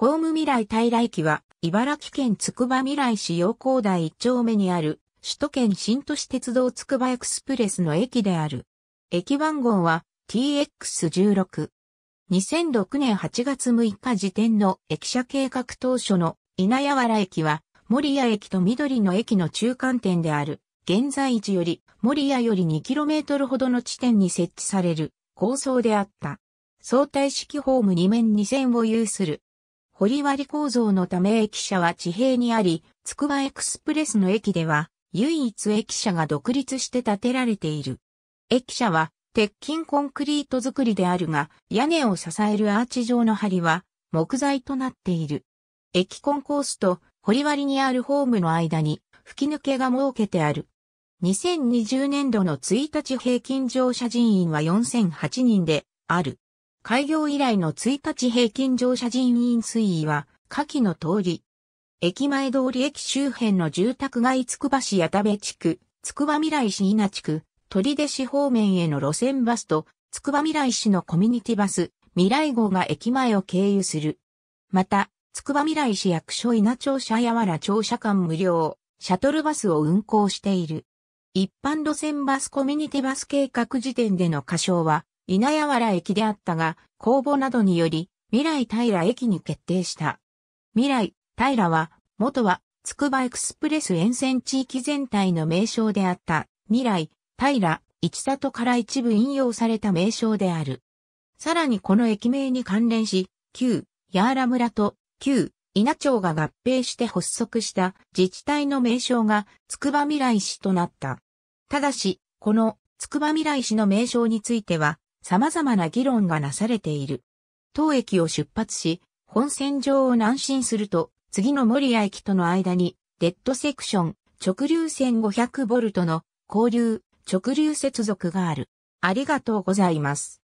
ホーム未来大来駅は、茨城県つくば未来市陽光台一丁目にある、首都圏新都市鉄道つくばエクスプレスの駅である。駅番号は TX16。2006年8月6日時点の駅舎計画当初の稲谷原駅は、森谷駅と緑の駅の中間点である。現在位置より森谷より 2km ほどの地点に設置される構想であった。相対式ホーム2面2線を有する掘割構造のため駅舎は地平にあり、つくばエクスプレスの駅では唯一駅舎が独立して建てられている。駅舎は鉄筋コンクリート造りであるが、屋根を支えるアーチ状の梁は木材となっている。駅コンコースと掘割にあるホームの間に吹き抜けが設けてある。2020年度の1日平均乗車人員は4008人である。開業以来の1日平均乗車人員推移は、下記の通り。駅前通り駅周辺の住宅街つくば市矢田部地区、つくば未来市稲地区、取手市方面への路線バスと、つくば未来市のコミュニティバス、未来号が駅前を経由する。また、つくば未来市役所稲庁舎やわら庁舎間無料、シャトルバスを運行している。一般路線バスコミュニティバス計画時点での過小は、稲谷原駅であったが、公募などにより、未来平駅に決定した。未来平は、元は、つくばエクスプレス沿線地域全体の名称であった、未来平、一里から一部引用された名称である。さらにこの駅名に関連し、旧、八原村と、旧、稲町が合併して発足した自治体の名称が、つくば未来市となった。ただし、この、つくば未来市の名称については、様々な議論がなされている。当駅を出発し、本線上を南進すると、次の守谷駅との間に、デッドセクション、直流線 500V の交流、直流接続がある。ありがとうございます。